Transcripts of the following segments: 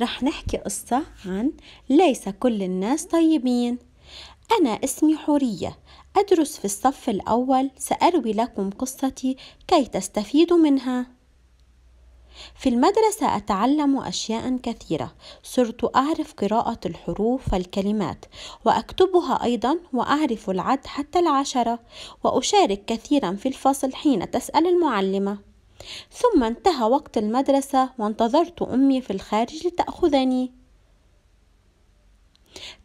رح نحكي قصة عن ليس كل الناس طيبين أنا اسمي حورية أدرس في الصف الأول سأروي لكم قصتي كي تستفيدوا منها في المدرسة أتعلم أشياء كثيرة صرت أعرف قراءة الحروف والكلمات وأكتبها أيضا وأعرف العد حتى العشرة وأشارك كثيرا في الفصل حين تسأل المعلمة ثم انتهى وقت المدرسة وانتظرت أمي في الخارج لتأخذني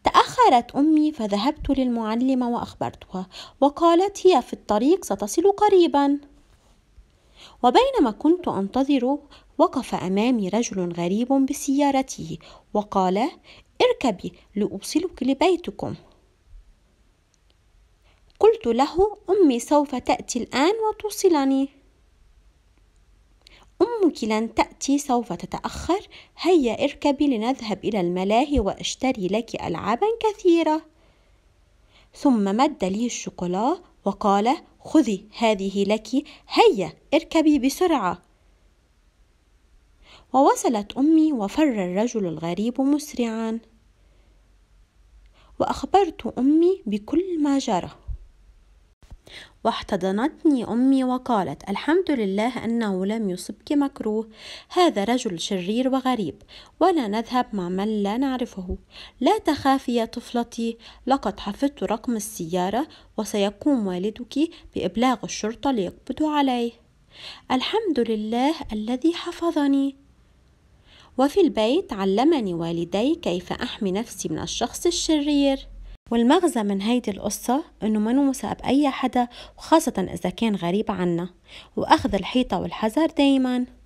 تأخرت أمي فذهبت للمعلمة وأخبرتها وقالت هي في الطريق ستصل قريبا وبينما كنت أنتظر وقف أمامي رجل غريب بسيارته وقال اركبي لأوصلك لبيتكم قلت له أمي سوف تأتي الآن وتوصلني يمكن أن تأتي سوف تتأخر هيا اركبي لنذهب إلى الملاهي واشتري لك ألعابا كثيرة ثم مد لي الشوكولا وقال خذي هذه لك هيا اركبي بسرعة ووصلت أمي وفر الرجل الغريب مسرعا وأخبرت أمي بكل ما جرى واحتضنتني امي وقالت الحمد لله انه لم يصبك مكروه هذا رجل شرير وغريب ولا نذهب مع من لا نعرفه لا تخافي يا طفلتي لقد حفظت رقم السياره وسيقوم والدك بابلاغ الشرطه ليقبضوا عليه الحمد لله الذي حفظني وفي البيت علمني والدي كيف احمي نفسي من الشخص الشرير والمغزى من هيدي القصة إنه ما نوثق بأي حدا وخاصة إذا كان غريب عنا وأخذ الحيطة والحذر دايماً